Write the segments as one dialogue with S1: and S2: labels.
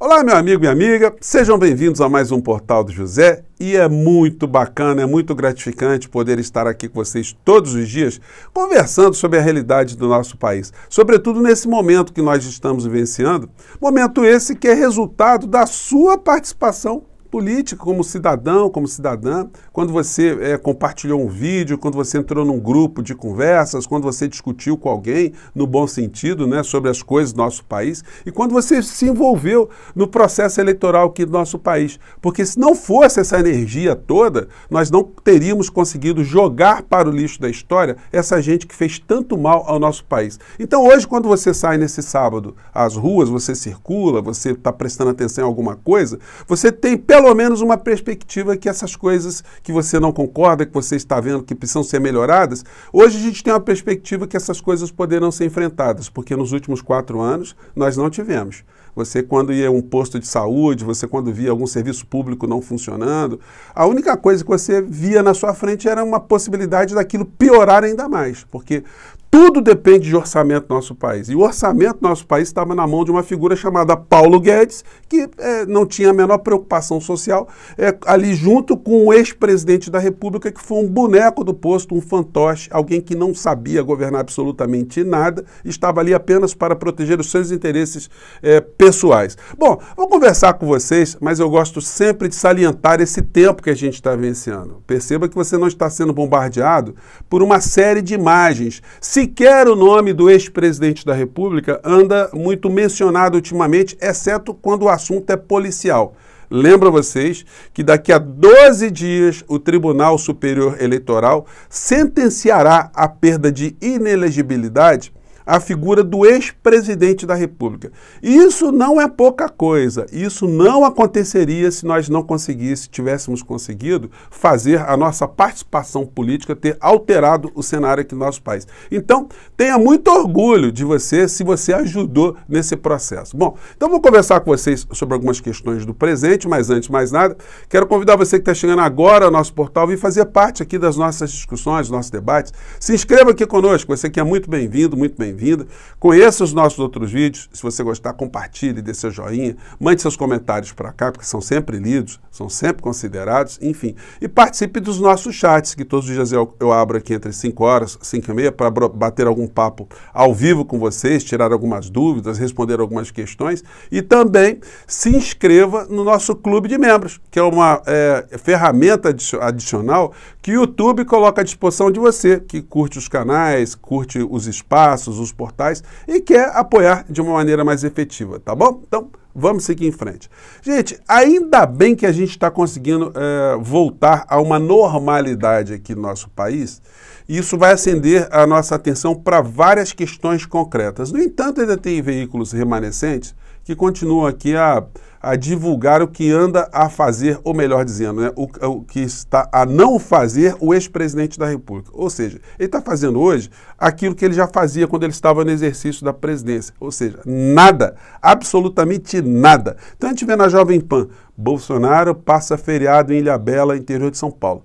S1: Olá, meu amigo, minha amiga, sejam bem-vindos a mais um Portal do José e é muito bacana, é muito gratificante poder estar aqui com vocês todos os dias conversando sobre a realidade do nosso país, sobretudo nesse momento que nós estamos vivenciando, momento esse que é resultado da sua participação política, como cidadão, como cidadã, quando você é, compartilhou um vídeo, quando você entrou num grupo de conversas, quando você discutiu com alguém, no bom sentido, né, sobre as coisas do nosso país, e quando você se envolveu no processo eleitoral aqui do nosso país. Porque se não fosse essa energia toda, nós não teríamos conseguido jogar para o lixo da história essa gente que fez tanto mal ao nosso país. Então hoje, quando você sai nesse sábado às ruas, você circula, você está prestando atenção em alguma coisa, você tem pelo pelo menos uma perspectiva que essas coisas que você não concorda, que você está vendo que precisam ser melhoradas, hoje a gente tem uma perspectiva que essas coisas poderão ser enfrentadas, porque nos últimos quatro anos nós não tivemos. Você, quando ia a um posto de saúde, você, quando via algum serviço público não funcionando, a única coisa que você via na sua frente era uma possibilidade daquilo piorar ainda mais, porque tudo depende de orçamento do nosso país. E o orçamento do nosso país estava na mão de uma figura chamada Paulo Guedes, que é, não tinha a menor preocupação social, é, ali junto com o ex-presidente da República, que foi um boneco do posto, um fantoche, alguém que não sabia governar absolutamente nada, estava ali apenas para proteger os seus interesses é, pessoais. Bom, vou conversar com vocês, mas eu gosto sempre de salientar esse tempo que a gente está vivenciando. Perceba que você não está sendo bombardeado por uma série de imagens. Se Sequer o nome do ex-presidente da República anda muito mencionado ultimamente, exceto quando o assunto é policial. Lembra vocês que daqui a 12 dias o Tribunal Superior Eleitoral sentenciará a perda de inelegibilidade a figura do ex-presidente da República. Isso não é pouca coisa. Isso não aconteceria se nós não conseguíssemos, tivéssemos conseguido fazer a nossa participação política ter alterado o cenário aqui no nosso país. Então, tenha muito orgulho de você se você ajudou nesse processo. Bom, então vou conversar com vocês sobre algumas questões do presente, mas antes de mais nada, quero convidar você que está chegando agora ao nosso portal e fazer parte aqui das nossas discussões, dos nossos debates. Se inscreva aqui conosco, você que é muito bem-vindo, muito bem-vindo bem-vinda. Conheça os nossos outros vídeos. Se você gostar, compartilhe, dê seu joinha, mande seus comentários para cá, porque são sempre lidos, são sempre considerados, enfim. E participe dos nossos chats, que todos os dias eu, eu abro aqui entre 5 horas, 5 e meia, para bater algum papo ao vivo com vocês, tirar algumas dúvidas, responder algumas questões. E também se inscreva no nosso clube de membros, que é uma é, ferramenta adicional que o YouTube coloca à disposição de você, que curte os canais, curte os espaços, os portais e quer apoiar de uma maneira mais efetiva, tá bom? Então, vamos seguir em frente. Gente, ainda bem que a gente está conseguindo é, voltar a uma normalidade aqui no nosso país. E isso vai acender a nossa atenção para várias questões concretas. No entanto, ainda tem veículos remanescentes que continuam aqui a, a divulgar o que anda a fazer, ou melhor dizendo, né, o, o que está a não fazer o ex-presidente da República. Ou seja, ele está fazendo hoje aquilo que ele já fazia quando ele estava no exercício da presidência. Ou seja, nada, absolutamente nada. Então a gente vê na Jovem Pan, Bolsonaro passa feriado em Ilhabela, interior de São Paulo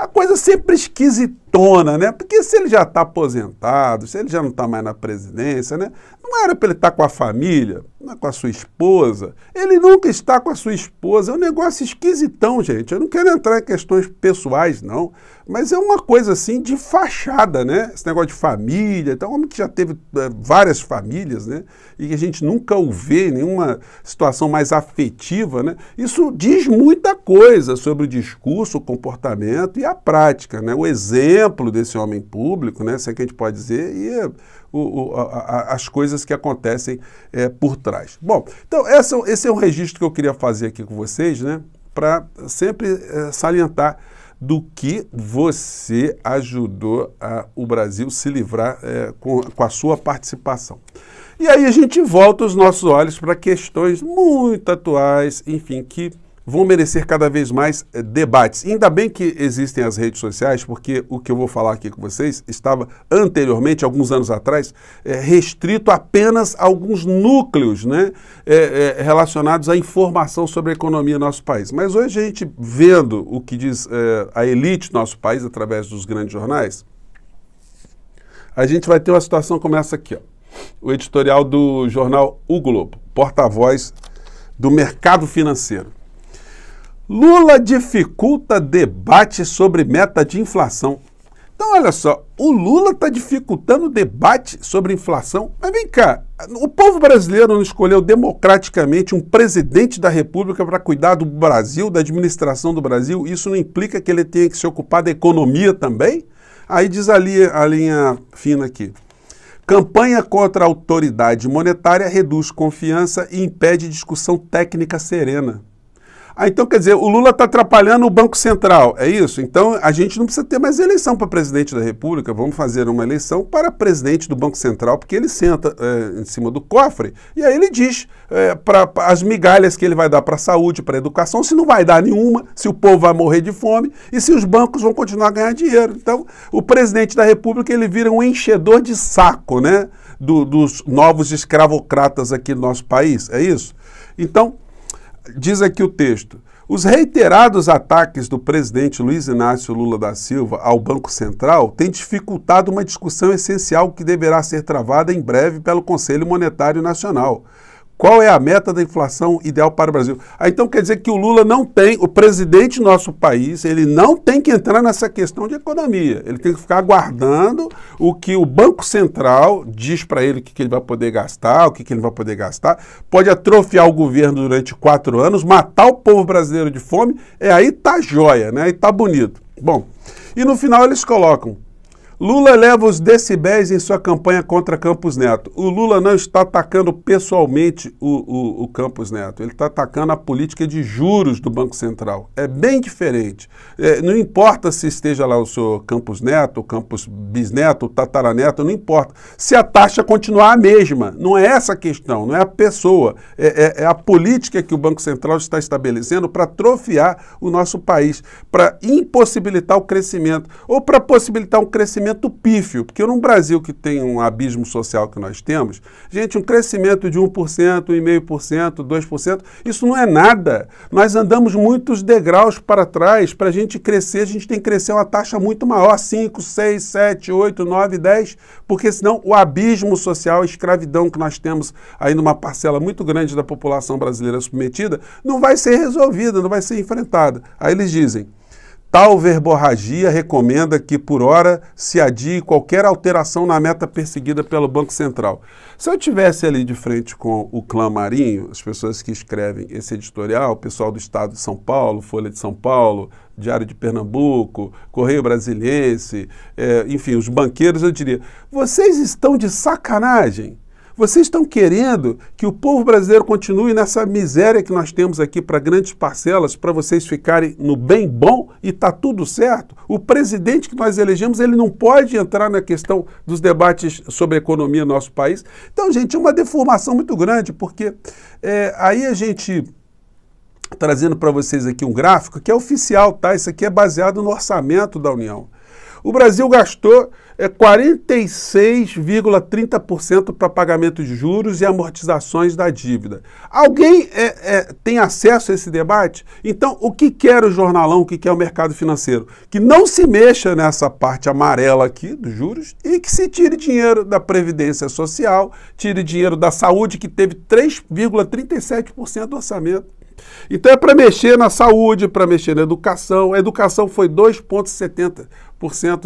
S1: a coisa sempre esquisitona, né? Porque se ele já está aposentado, se ele já não está mais na presidência, né? Não era para ele estar tá com a família, não é com a sua esposa. Ele nunca está com a sua esposa. É um negócio esquisitão, gente. Eu não quero entrar em questões pessoais, não. Mas é uma coisa assim de fachada, né? Esse negócio de família, então, um homem que já teve é, várias famílias, né? E que a gente nunca o vê nenhuma situação mais afetiva, né? Isso diz muita coisa sobre o discurso, o comportamento e a prática, né? O exemplo desse homem público, né? Se é que a gente pode dizer, e é o, o, a, a, as coisas que acontecem é, por trás. Bom, então essa, esse é um registro que eu queria fazer aqui com vocês, né? Para sempre é, salientar do que você ajudou a, o Brasil se livrar é, com, com a sua participação. E aí a gente volta os nossos olhos para questões muito atuais, enfim, que vão merecer cada vez mais eh, debates. Ainda bem que existem as redes sociais, porque o que eu vou falar aqui com vocês estava anteriormente, alguns anos atrás, eh, restrito apenas a alguns núcleos né, eh, relacionados à informação sobre a economia do nosso país. Mas hoje a gente vendo o que diz a elite do nosso país através dos grandes jornais, a gente vai ter uma situação como essa aqui. Ó. O editorial do jornal O Globo, porta-voz do mercado financeiro. Lula dificulta debate sobre meta de inflação. Então, olha só, o Lula está dificultando o debate sobre inflação. Mas vem cá, o povo brasileiro não escolheu democraticamente um presidente da República para cuidar do Brasil, da administração do Brasil. Isso não implica que ele tenha que se ocupar da economia também? Aí diz ali a linha fina aqui. Campanha contra a autoridade monetária reduz confiança e impede discussão técnica serena. Ah, então quer dizer, o Lula está atrapalhando o Banco Central, é isso? Então a gente não precisa ter mais eleição para presidente da República, vamos fazer uma eleição para presidente do Banco Central, porque ele senta é, em cima do cofre e aí ele diz é, as migalhas que ele vai dar para a saúde, para a educação, se não vai dar nenhuma, se o povo vai morrer de fome e se os bancos vão continuar a ganhar dinheiro. Então o presidente da República ele vira um enchedor de saco, né? Do, dos novos escravocratas aqui no nosso país, é isso? Então, diz aqui o texto: os reiterados ataques do presidente Luiz Inácio Lula da Silva ao Banco Central têm dificultado uma discussão essencial que deverá ser travada em breve pelo Conselho Monetário Nacional. Qual é a meta da inflação ideal para o Brasil? Ah, então quer dizer que o Lula não tem, o presidente do nosso país, ele não tem que entrar nessa questão de economia. Ele tem que ficar aguardando o que o Banco Central diz para ele o que, que, ele vai poder gastar, o que, que ele vai poder gastar. Pode atrofiar o governo durante quatro anos, matar o povo brasileiro de fome. É aí tá joia, né? Aí tá bonito. Bom, e no final eles colocam Lula leva os decibéis em sua campanha contra Campos Neto. O Lula não está atacando pessoalmente o, o, o Campos Neto, ele está atacando a política de juros do Banco Central. É bem diferente. É, não importa se esteja lá o seu Campos Neto, o Campos Bisneto, o Tataraneto, não importa. Se a taxa continuar a mesma, não é essa a questão, não é a pessoa, é, é, é a política que o Banco Central está estabelecendo para atrofiar o nosso país, para impossibilitar o crescimento ou para possibilitar um crescimento crescimento pífio, porque num Brasil que tem um abismo social que nós temos, gente, um crescimento de 1%, 1,5%, 2%, isso não é nada. Nós andamos muitos degraus para trás. Para a gente crescer, a gente tem que crescer uma taxa muito maior, 5, 6, 7, 8, 9, 10, porque senão o abismo social, a escravidão que nós temos ainda uma parcela muito grande da população brasileira submetida, não vai ser resolvida, não vai ser enfrentada. Aí eles dizem, Tal verborragia recomenda que, por hora, se adie qualquer alteração na meta perseguida pelo Banco Central. Se eu tivesse ali de frente com o Clã Marinho, as pessoas que escrevem esse editorial, o pessoal do Estado de São Paulo, Folha de São Paulo, Diário de Pernambuco, Correio Brasiliense, é, enfim, os banqueiros, eu diria: vocês estão de sacanagem. Vocês estão querendo que o povo brasileiro continue nessa miséria que nós temos aqui para grandes parcelas, para vocês ficarem no bem bom e tá tudo certo? O presidente que nós elegemos, ele não pode entrar na questão dos debates sobre economia no nosso país. Então, gente, é uma deformação muito grande, porque é, aí a gente trazendo para vocês aqui um gráfico que é oficial, tá? Isso aqui é baseado no orçamento da União. O Brasil gastou é, 46,30% para pagamento de juros e amortizações da dívida. Alguém é, é, tem acesso a esse debate? Então, o que quer o jornalão, o que quer o mercado financeiro? Que não se mexa nessa parte amarela aqui dos juros e que se tire dinheiro da Previdência Social, tire dinheiro da saúde, que teve 3,37% do orçamento. Então é para mexer na saúde, para mexer na educação. A educação foi 2,70%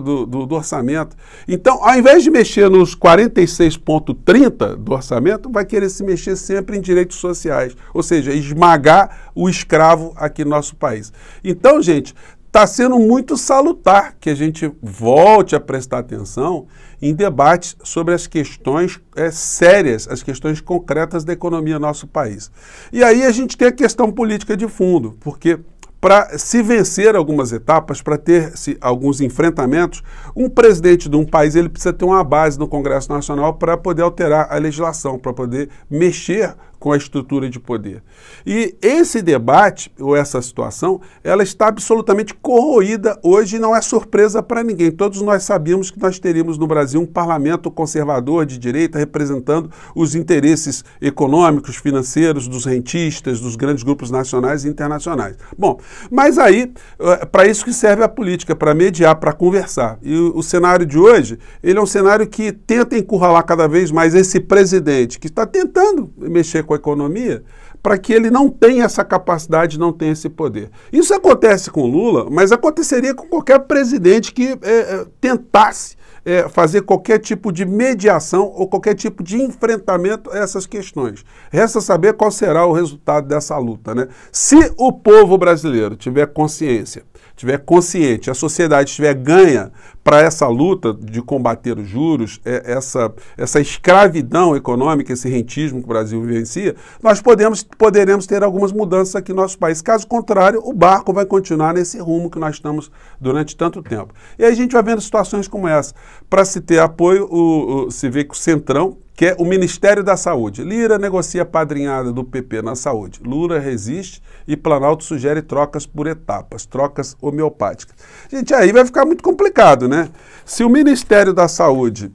S1: do, do, do orçamento. Então, ao invés de mexer nos 46,30% do orçamento, vai querer se mexer sempre em direitos sociais, ou seja, esmagar o escravo aqui no nosso país. Então, gente, está sendo muito salutar que a gente volte a prestar atenção em debates sobre as questões é, sérias, as questões concretas da economia do nosso país. E aí a gente tem a questão política de fundo, porque para se vencer algumas etapas, para ter se, alguns enfrentamentos, um presidente de um país ele precisa ter uma base no Congresso Nacional para poder alterar a legislação, para poder mexer com a estrutura de poder. E esse debate, ou essa situação, ela está absolutamente corroída hoje e não é surpresa para ninguém. Todos nós sabíamos que nós teríamos no Brasil um parlamento conservador de direita representando os interesses econômicos, financeiros dos rentistas, dos grandes grupos nacionais e internacionais. Bom, mas aí, eh, para isso que serve a política, para mediar, para conversar. E o cenário de hoje, ele é um cenário que tenta encurralar cada vez mais esse presidente, que está tentando mexer com com a economia, para que ele não tenha essa capacidade, não tenha esse poder. Isso acontece com Lula, mas aconteceria com qualquer presidente que é, é, tentasse é, fazer qualquer tipo de mediação ou qualquer tipo de enfrentamento a essas questões. Resta saber qual será o resultado dessa luta. Né? Se o povo brasileiro tiver consciência, tiver consciente, a sociedade estiver ganha para essa luta de combater os juros, é, essa, essa escravidão econômica, esse rentismo que o Brasil vivencia, nós podemos, poderemos ter algumas mudanças aqui no nosso país. Caso contrário, o barco vai continuar nesse rumo que nós estamos durante tanto tempo. E aí a gente vai vendo situações como essa. Para se ter apoio, o, o, se vê que o Centrão que é o Ministério da Saúde. Lira negocia padrinhada do PP na saúde. Lula resiste e Planalto sugere trocas por etapas, trocas homeopáticas. Gente, aí vai ficar muito complicado, né? Se o Ministério da Saúde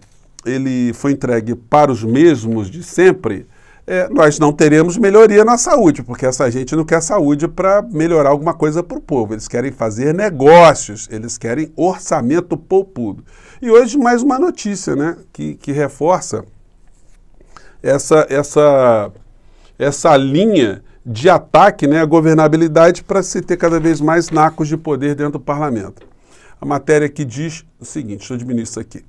S1: ele foi entregue para os mesmos de sempre, é, nós não teremos melhoria na saúde, porque essa gente não quer saúde para melhorar alguma coisa para o povo. Eles querem fazer negócios, eles querem orçamento poupudo. E hoje mais uma notícia né, que, que reforça essa, essa, essa linha de ataque né, à governabilidade para se ter cada vez mais nacos de poder dentro do parlamento. A matéria que diz o seguinte, deixa eu diminuir isso aqui.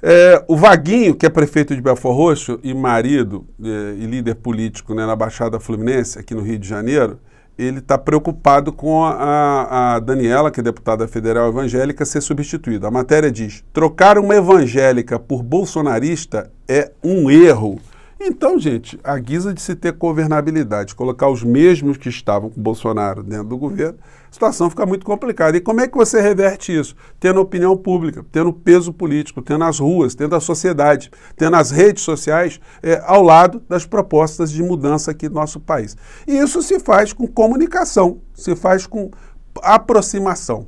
S1: É, o Vaguinho, que é prefeito de Belfort Roxo e marido é, e líder político né, na Baixada Fluminense, aqui no Rio de Janeiro, ele está preocupado com a, a, Daniela, que é deputada federal evangélica, ser substituída. A matéria diz: trocar uma evangélica por bolsonarista é um erro. Então, gente, a guisa de se ter governabilidade, colocar os mesmos que estavam com Bolsonaro dentro do governo, a situação fica muito complicada. E como é que você reverte isso? Tendo opinião pública, tendo peso político, tendo as ruas, tendo a sociedade, tendo as redes sociais é, ao lado das propostas de mudança aqui do no nosso país. E isso se faz com comunicação, se faz com aproximação.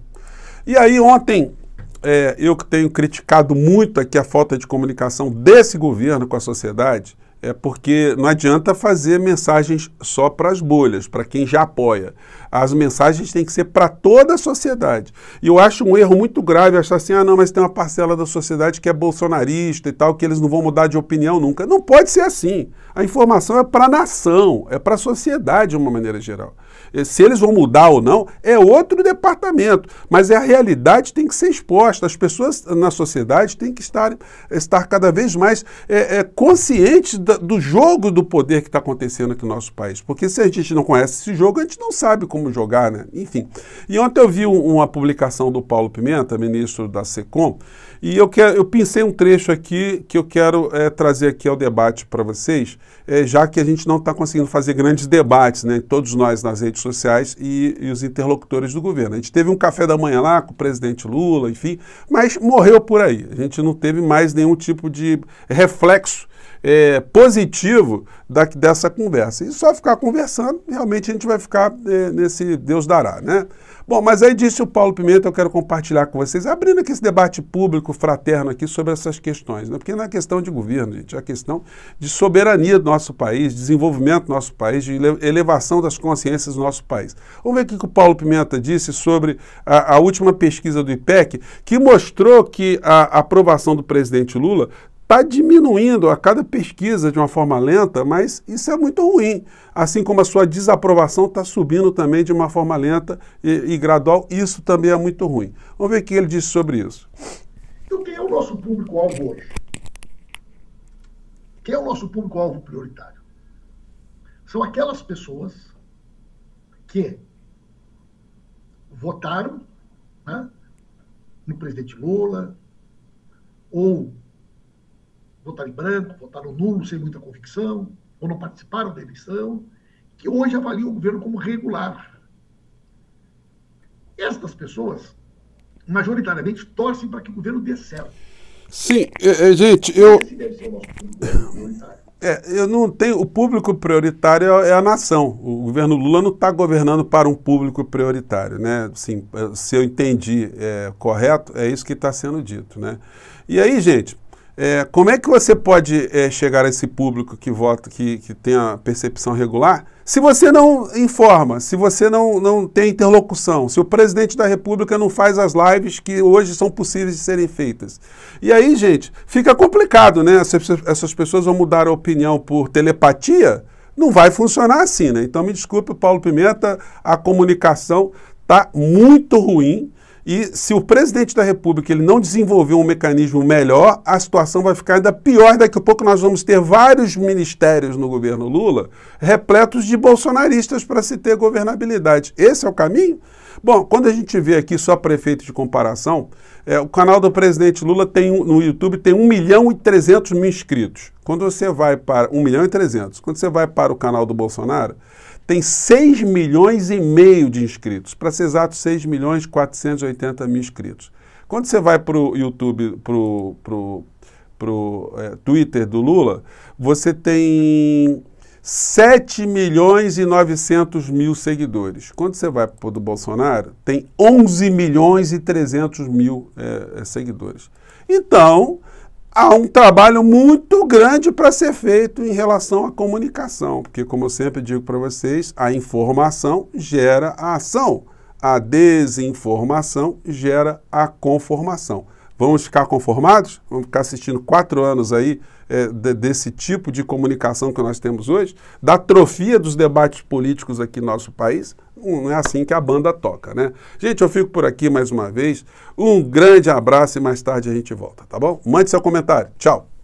S1: E aí, ontem, é, eu que tenho criticado muito aqui a falta de comunicação desse governo com a sociedade, é porque não adianta fazer mensagens só para as bolhas, para quem já apoia. As mensagens têm que ser para toda a sociedade. E eu acho um erro muito grave achar assim: ah, não, mas tem uma parcela da sociedade que é bolsonarista e tal, que eles não vão mudar de opinião nunca. Não pode ser assim. A informação é para a nação, é para a sociedade de uma maneira geral. Eh, se eles vão mudar ou não, é outro departamento. Mas é a realidade tem que ser exposta. As pessoas na sociedade têm que estar, estar cada vez mais é, é, conscientes do jogo do poder que está acontecendo aqui no nosso país. Porque se a gente não conhece esse jogo, a gente não sabe como jogar, né? Enfim. E ontem eu vi uma publicação do Paulo Pimenta, ministro da SECOM, e eu, quero, eu pensei um trecho aqui que eu quero é, trazer aqui ao debate para vocês, já que a gente não está conseguindo fazer grandes debates, né? Todos nós nas redes movimentos sociais e, e, os interlocutores do governo. A gente teve um café da manhã lá com o presidente Lula, enfim, mas morreu por aí. A gente não teve mais nenhum tipo de reflexo é, positivo da, dessa conversa. E só ficar conversando, realmente a gente vai ficar é, nesse Deus dará, né? Bom, mas aí disse o Paulo Pimenta, eu quero compartilhar com vocês, abrindo aqui esse debate público fraterno aqui sobre essas questões, né? porque não é questão de governo, gente, é questão de soberania do nosso país, desenvolvimento do nosso país, de elevação das consciências do nosso país. Vamos ver o que o Paulo Pimenta disse sobre a, a última pesquisa do IPEC, que mostrou que a aprovação do presidente Lula está diminuindo a cada pesquisa de uma forma lenta, mas isso é muito ruim. Assim como a sua desaprovação está subindo também de uma forma lenta e, e, gradual, isso também é muito ruim. Vamos ver o que ele disse sobre isso. Então, quem é o nosso público-alvo hoje? Quem é o nosso público-alvo prioritário? São aquelas pessoas que votaram né, no presidente Lula ou votaram em branco, votaram nulo, sem muita convicção, ou não participaram da eleição, que hoje avaliam o governo como regular. Estas pessoas, majoritariamente, torcem para que o governo dê certo. Sim, gente, eu. É, eu não tenho. O público prioritário é, é a nação. O governo Lula não está governando para um público prioritário, né? Sim, eh, se eu entendi é, correto, é isso que está sendo dito, né? E aí, gente, é, como é que você pode é, chegar a esse público que vota, que, que tem a percepção regular, se você não informa, se você não, não tem interlocução, se o presidente da República não faz as lives que hoje são possíveis de serem feitas? E aí, gente, fica complicado, né? Essas, essas pessoas vão mudar a opinião por telepatia? Não vai funcionar assim, né? Então, me desculpe, Paulo Pimenta, a comunicação está muito ruim e se o presidente da República ele não desenvolver um mecanismo melhor, a situação vai ficar ainda pior. Daqui a pouco nós vamos ter vários ministérios no governo Lula repletos de bolsonaristas para se ter governabilidade. Esse é o caminho? Bom, quando a gente vê aqui só prefeito de comparação, é, o canal do presidente Lula tem no YouTube tem 1 milhão e 300 mil inscritos. Quando você vai para 1 milhão e 300, quando você vai para o canal do Bolsonaro, tem 6 milhões e meio de inscritos. Para ser exato, 6 milhões e 480 mil inscritos. Quando você vai para o YouTube, para o pro, é, Twitter do Lula, você tem 7 milhões e 900 mil seguidores. Quando você vai para o do Bolsonaro, tem 11 milhões e 300 mil é, é, seguidores. Então, há um trabalho muito grande para ser feito em relação à comunicação, porque, como eu sempre digo para vocês, a informação gera a ação, a desinformação gera a conformação. Vamos ficar conformados? Vamos ficar assistindo quatro anos aí é, de, desse tipo de comunicação que nós temos hoje? Da atrofia dos debates políticos aqui no nosso país? Não é assim que a banda toca, né? Gente, eu fico por aqui mais uma vez. Um grande abraço e mais tarde a gente volta, tá bom? Mande seu comentário. Tchau!